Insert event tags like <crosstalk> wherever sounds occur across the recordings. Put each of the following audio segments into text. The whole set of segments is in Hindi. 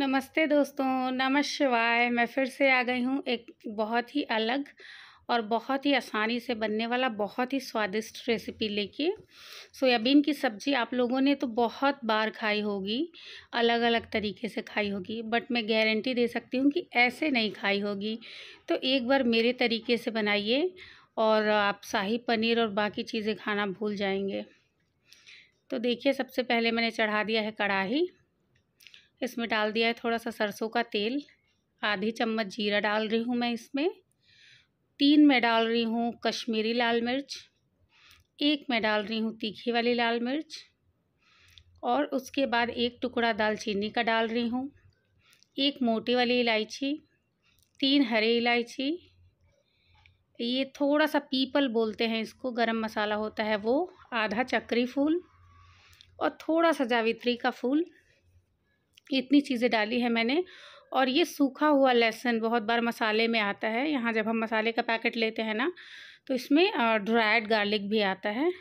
नमस्ते दोस्तों नमः शिवाय मैं फिर से आ गई हूँ एक बहुत ही अलग और बहुत ही आसानी से बनने वाला बहुत ही स्वादिष्ट रेसिपी लेके सोयाबीन की सब्ज़ी आप लोगों ने तो बहुत बार खाई होगी अलग अलग तरीके से खाई होगी बट मैं गारंटी दे सकती हूँ कि ऐसे नहीं खाई होगी तो एक बार मेरे तरीके से बनाइए और आप शाही पनीर और बाकी चीज़ें खाना भूल जाएंगे तो देखिए सबसे पहले मैंने चढ़ा दिया है कढ़ाही इसमें डाल दिया है थोड़ा सा सरसों का तेल आधी चम्मच जीरा डाल रही हूँ मैं इसमें तीन मैं डाल रही हूँ कश्मीरी लाल मिर्च एक मैं डाल रही हूँ तीखी वाली लाल मिर्च और उसके बाद एक टुकड़ा दालचीनी का डाल रही हूँ एक मोटी वाली इलायची तीन हरे इलायची ये थोड़ा सा पीपल बोलते हैं इसको गरम मसाला होता है वो आधा चक्री फूल और थोड़ा सा जावित्री का फूल इतनी चीज़ें डाली है मैंने और ये सूखा हुआ लहसुन बहुत बार मसाले में आता है यहाँ जब हम मसाले का पैकेट लेते हैं ना तो इसमें ड्राइड गार्लिक भी आता है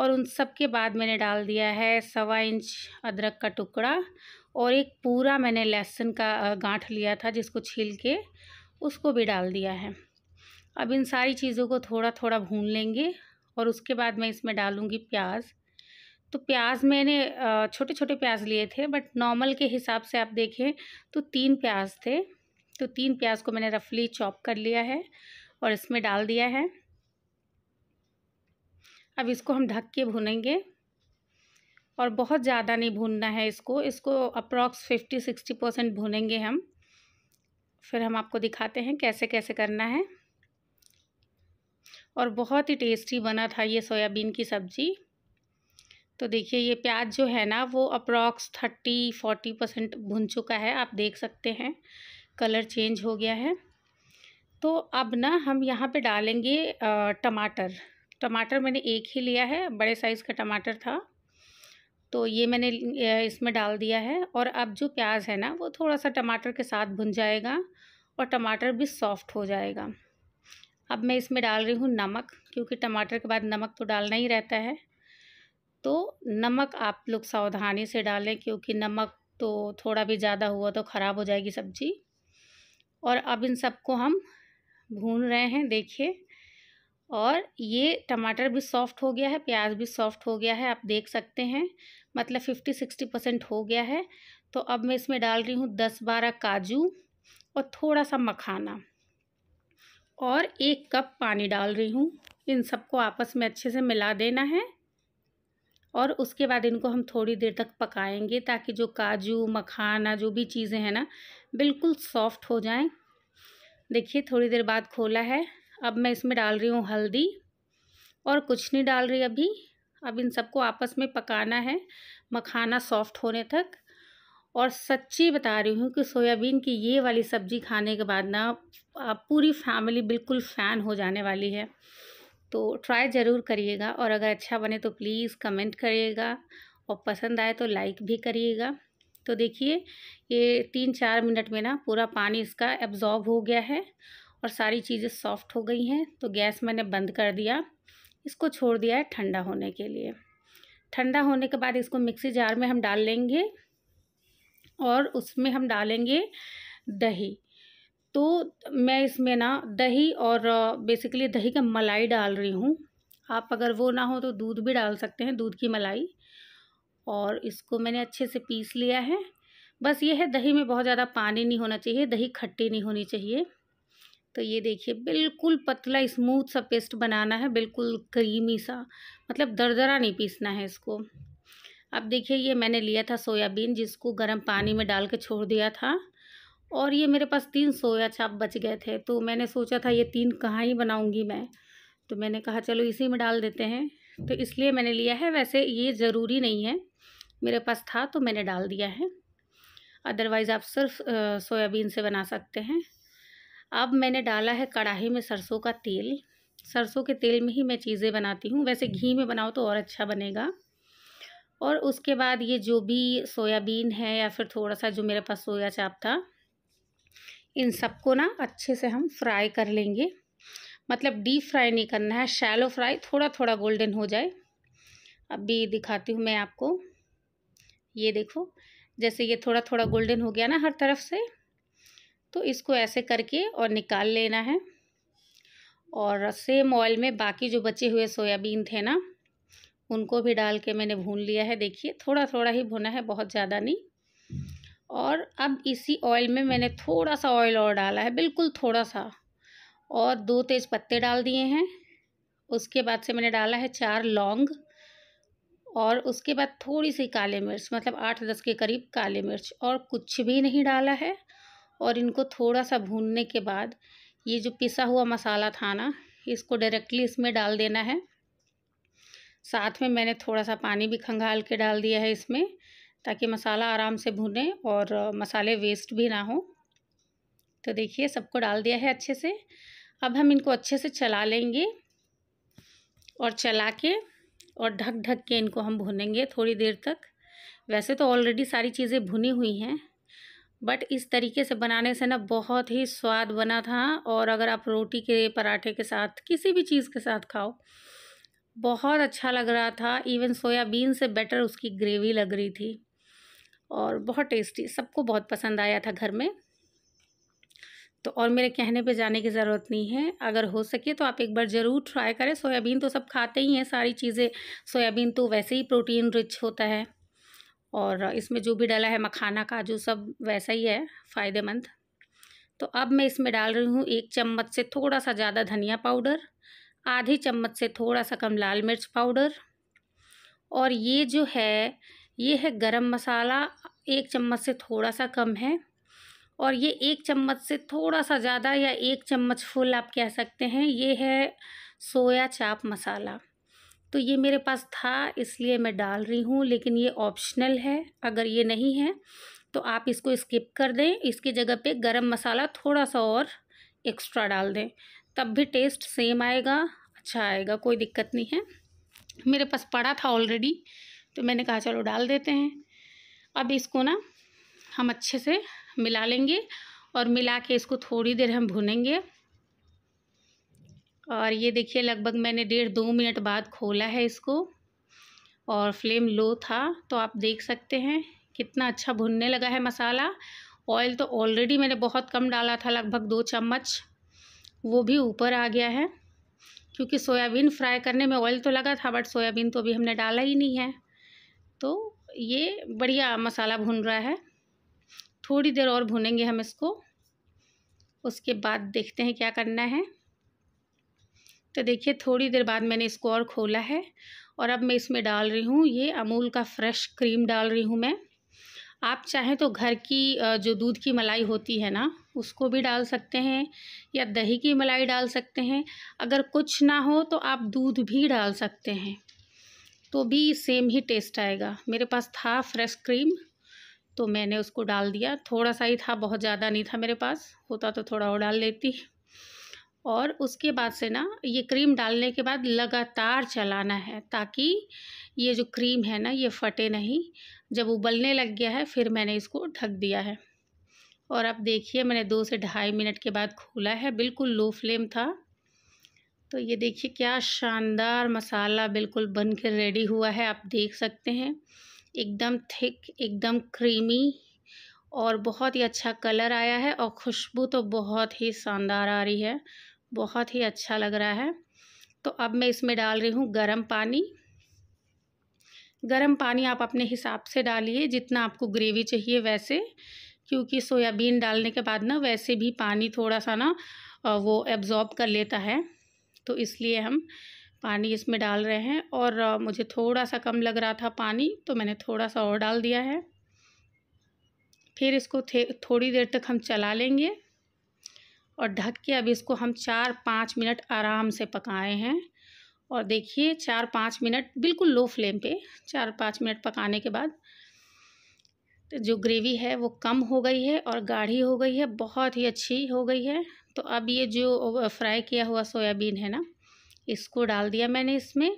और उन सब के बाद मैंने डाल दिया है सवा इंच अदरक का टुकड़ा और एक पूरा मैंने लहसुन का गांठ लिया था जिसको छील के उसको भी डाल दिया है अब इन सारी चीज़ों को थोड़ा थोड़ा भून लेंगे और उसके बाद मैं इसमें डालूँगी प्याज तो प्याज मैंने छोटे छोटे प्याज लिए थे बट नॉर्मल के हिसाब से आप देखें तो तीन प्याज थे तो तीन प्याज को मैंने रफली चॉप कर लिया है और इसमें डाल दिया है अब इसको हम ढक के भुनेंगे और बहुत ज़्यादा नहीं भूनना है इसको इसको अप्रॉक्स फिफ्टी सिक्सटी परसेंट भूनेंगे हम फिर हम आपको दिखाते हैं कैसे कैसे करना है और बहुत ही टेस्टी बना था ये सोयाबीन की सब्ज़ी तो देखिए ये प्याज जो है ना वो अप्रॉक्स थर्टी फोर्टी परसेंट भुन चुका है आप देख सकते हैं कलर चेंज हो गया है तो अब ना हम यहाँ पे डालेंगे टमाटर टमाटर मैंने एक ही लिया है बड़े साइज़ का टमाटर था तो ये मैंने इसमें डाल दिया है और अब जो प्याज है ना वो थोड़ा सा टमाटर के साथ भुन जाएगा और टमाटर भी सॉफ्ट हो जाएगा अब मैं इसमें डाल रही हूँ नमक क्योंकि टमाटर के बाद नमक तो डालना ही रहता है तो नमक आप लोग सावधानी से डालें क्योंकि नमक तो थोड़ा भी ज़्यादा हुआ तो ख़राब हो जाएगी सब्ज़ी और अब इन सबको हम भून रहे हैं देखिए और ये टमाटर भी सॉफ़्ट हो गया है प्याज भी सॉफ़्ट हो गया है आप देख सकते हैं मतलब फिफ्टी सिक्सटी परसेंट हो गया है तो अब मैं इसमें डाल रही हूँ दस बारह काजू और थोड़ा सा मखाना और एक कप पानी डाल रही हूँ इन सबको आपस में अच्छे से मिला देना है और उसके बाद इनको हम थोड़ी देर तक पकाएंगे ताकि जो काजू मखाना जो भी चीज़ें हैं ना बिल्कुल सॉफ्ट हो जाएं देखिए थोड़ी देर बाद खोला है अब मैं इसमें डाल रही हूँ हल्दी और कुछ नहीं डाल रही अभी अब इन सबको आपस में पकाना है मखाना सॉफ्ट होने तक और सच्ची बता रही हूँ कि सोयाबीन की ये वाली सब्ज़ी खाने के बाद ना आप पूरी फैमिली बिल्कुल फ़ैन हो जाने वाली है तो ट्राई ज़रूर करिएगा और अगर अच्छा बने तो प्लीज़ कमेंट करिएगा और पसंद आए तो लाइक भी करिएगा तो देखिए ये तीन चार मिनट में ना पूरा पानी इसका एब्ज़ॉर्ब हो गया है और सारी चीज़ें सॉफ्ट हो गई हैं तो गैस मैंने बंद कर दिया इसको छोड़ दिया है ठंडा होने के लिए ठंडा होने के बाद इसको मिक्सी जार में हम डाल लेंगे और उसमें हम डालेंगे दही तो मैं इसमें ना दही और बेसिकली दही का मलाई डाल रही हूँ आप अगर वो ना हो तो दूध भी डाल सकते हैं दूध की मलाई और इसको मैंने अच्छे से पीस लिया है बस ये है दही में बहुत ज़्यादा पानी नहीं होना चाहिए दही खट्टी नहीं होनी चाहिए तो ये देखिए बिल्कुल पतला स्मूथ सा पेस्ट बनाना है बिल्कुल क्रीमी सा मतलब दरदरा नहीं पीसना है इसको अब देखिए ये मैंने लिया था सोयाबीन जिसको गर्म पानी में डाल के छोड़ दिया था और ये मेरे पास तीन सोया चाप बच गए थे तो मैंने सोचा था ये तीन कहाँ ही बनाऊँगी मैं तो मैंने कहा चलो इसी में डाल देते हैं तो इसलिए मैंने लिया है वैसे ये ज़रूरी नहीं है मेरे पास था तो मैंने डाल दिया है अदरवाइज़ आप सिर्फ सोयाबीन से बना सकते हैं अब मैंने डाला है कढ़ाई में सरसों का तेल सरसों के तेल में ही मैं चीज़ें बनाती हूँ वैसे घी में बनाओ तो और अच्छा बनेगा और उसके बाद ये जो भी सोयाबीन है या फिर थोड़ा सा जो मेरे पास सोया चाप था इन सबको ना अच्छे से हम फ्राई कर लेंगे मतलब डीप फ्राई नहीं करना है शैलो फ्राई थोड़ा थोड़ा गोल्डन हो जाए अभी दिखाती हूँ मैं आपको ये देखो जैसे ये थोड़ा थोड़ा गोल्डन हो गया ना हर तरफ से तो इसको ऐसे करके और निकाल लेना है और सेम ऑयल में बाकी जो बचे हुए सोयाबीन थे ना उनको भी डाल के मैंने भून लिया है देखिए थोड़ा थोड़ा ही भुना है बहुत ज़्यादा नहीं और अब इसी ऑयल में मैंने थोड़ा सा ऑयल और डाला है बिल्कुल थोड़ा सा और दो तेज़ पत्ते डाल दिए हैं उसके बाद से मैंने डाला है चार लौंग और उसके बाद थोड़ी सी काले मिर्च मतलब आठ दस के करीब काले मिर्च और कुछ भी नहीं डाला है और इनको थोड़ा सा भूनने के बाद ये जो पिसा हुआ मसाला था ना इसको डायरेक्टली इसमें डाल देना है साथ में मैंने थोड़ा सा पानी भी खंगाल के डाल दिया है इसमें ताकि मसाला आराम से भुने और मसाले वेस्ट भी ना हो तो देखिए सबको डाल दिया है अच्छे से अब हम इनको अच्छे से चला लेंगे और चला के और ढक ढक के इनको हम भुनेंगे थोड़ी देर तक वैसे तो ऑलरेडी सारी चीज़ें भुनी हुई हैं बट इस तरीके से बनाने से ना बहुत ही स्वाद बना था और अगर आप रोटी के पराठे के साथ किसी भी चीज़ के साथ खाओ बहुत अच्छा लग रहा था इवन सोयाबीन से बेटर उसकी ग्रेवी लग रही थी और बहुत टेस्टी सबको बहुत पसंद आया था घर में तो और मेरे कहने पे जाने की ज़रूरत नहीं है अगर हो सके तो आप एक बार ज़रूर ट्राई करें सोयाबीन तो सब खाते ही हैं सारी चीज़ें सोयाबीन तो वैसे ही प्रोटीन रिच होता है और इसमें जो भी डाला है मखाना काजू सब वैसा ही है फ़ायदेमंद तो अब मैं इसमें डाल रही हूँ एक चम्मच से थोड़ा सा ज़्यादा धनिया पाउडर आधी चम्मच से थोड़ा सा कम लाल मिर्च पाउडर और ये जो है ये है गरम मसाला एक चम्मच से थोड़ा सा कम है और ये एक चम्मच से थोड़ा सा ज़्यादा या एक चम्मच फुल आप कह सकते हैं ये है सोया चाप मसाला तो ये मेरे पास था इसलिए मैं डाल रही हूँ लेकिन ये ऑप्शनल है अगर ये नहीं है तो आप इसको स्किप कर दें इसकी जगह पे गरम मसाला थोड़ा सा और एक्स्ट्रा डाल दें तब भी टेस्ट सेम आएगा अच्छा आएगा कोई दिक्कत नहीं है मेरे पास पड़ा था ऑलरेडी तो मैंने कहा चलो डाल देते हैं अब इसको ना हम अच्छे से मिला लेंगे और मिला के इसको थोड़ी देर हम भुनेंगे और ये देखिए लगभग मैंने डेढ़ दो मिनट बाद खोला है इसको और फ्लेम लो था तो आप देख सकते हैं कितना अच्छा भुनने लगा है मसाला ऑयल तो ऑलरेडी मैंने बहुत कम डाला था लगभग दो चम्मच वो भी ऊपर आ गया है क्योंकि सोयाबीन फ्राई करने में ऑयल तो लगा था बट सोयाबीन तो अभी हमने डाला ही नहीं है तो ये बढ़िया मसाला भून रहा है थोड़ी देर और भूनेंगे हम इसको उसके बाद देखते हैं क्या करना है तो देखिए थोड़ी देर बाद मैंने इसको और खोला है और अब मैं इसमें डाल रही हूँ ये अमूल का फ्रेश क्रीम डाल रही हूँ मैं आप चाहें तो घर की जो दूध की मलाई होती है ना उसको भी डाल सकते हैं या दही की मलाई डाल सकते हैं अगर कुछ ना हो तो आप दूध भी डाल सकते हैं तो भी सेम ही टेस्ट आएगा मेरे पास था फ्रेश क्रीम तो मैंने उसको डाल दिया थोड़ा सा ही था बहुत ज़्यादा नहीं था मेरे पास होता तो थोड़ा और डाल लेती और उसके बाद से ना ये क्रीम डालने के बाद लगातार चलाना है ताकि ये जो क्रीम है ना ये फटे नहीं जब उबलने लग गया है फिर मैंने इसको ढक दिया है और अब देखिए मैंने दो से ढाई मिनट के बाद खोला है बिल्कुल लो फ्लेम था तो ये देखिए क्या शानदार मसाला बिल्कुल बन के रेडी हुआ है आप देख सकते हैं एकदम थिक एकदम क्रीमी और बहुत ही अच्छा कलर आया है और खुशबू तो बहुत ही शानदार आ रही है बहुत ही अच्छा लग रहा है तो अब मैं इसमें डाल रही हूँ गर्म पानी गर्म पानी आप अपने हिसाब से डालिए जितना आपको ग्रेवी चाहिए वैसे क्योंकि सोयाबीन डालने के बाद ना वैसे भी पानी थोड़ा सा ना वो एब्ज़ॉर्ब कर लेता है तो इसलिए हम पानी इसमें डाल रहे हैं और मुझे थोड़ा सा कम लग रहा था पानी तो मैंने थोड़ा सा और डाल दिया है फिर इसको थोड़ी देर तक हम चला लेंगे और ढक के अब इसको हम चार पाँच मिनट आराम से पकाए हैं और देखिए चार पाँच मिनट बिल्कुल लो फ्लेम पे चार पाँच मिनट पकाने के बाद तो जो ग्रेवी है वो कम हो गई है और गाढ़ी हो गई है बहुत ही अच्छी हो गई है तो अब ये जो फ्राई किया हुआ सोयाबीन है ना इसको डाल दिया मैंने इसमें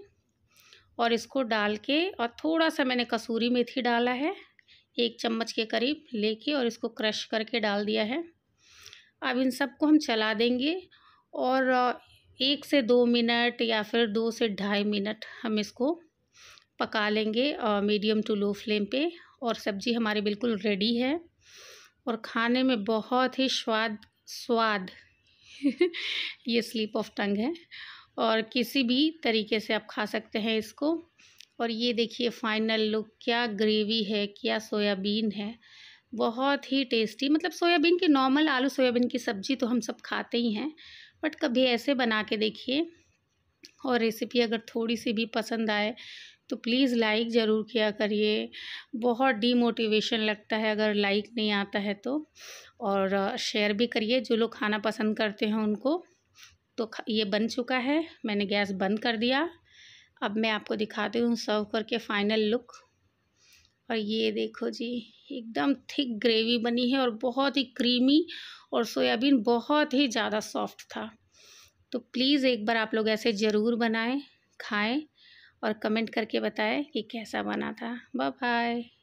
और इसको डाल के और थोड़ा सा मैंने कसूरी मेथी डाला है एक चम्मच के करीब लेके और इसको क्रश करके डाल दिया है अब इन सबको हम चला देंगे और एक से दो मिनट या फिर दो से ढाई मिनट हम इसको पका लेंगे मीडियम टू लो फ्लेम पे और सब्ज़ी हमारी बिल्कुल रेडी है और खाने में बहुत ही स्वाद स्वाद <laughs> ये स्लीप ऑफ टंग है और किसी भी तरीके से आप खा सकते हैं इसको और ये देखिए फाइनल लुक क्या ग्रेवी है क्या सोयाबीन है बहुत ही टेस्टी मतलब सोयाबीन की नॉर्मल आलू सोयाबीन की सब्ज़ी तो हम सब खाते ही हैं बट कभी ऐसे बना के देखिए और रेसिपी अगर थोड़ी सी भी पसंद आए तो प्लीज़ लाइक ज़रूर किया करिए बहुत डीमोटिवेशन लगता है अगर लाइक नहीं आता है तो और शेयर भी करिए जो लोग खाना पसंद करते हैं उनको तो ये बन चुका है मैंने गैस बंद कर दिया अब मैं आपको दिखाती हूँ सर्व करके फाइनल लुक और ये देखो जी एकदम थिक ग्रेवी बनी है और बहुत ही क्रीमी और सोयाबीन बहुत ही ज़्यादा सॉफ्ट था तो प्लीज़ एक बार आप लोग ऐसे ज़रूर बनाएं खाएं और कमेंट करके बताएं कि कैसा बना था बाय बाय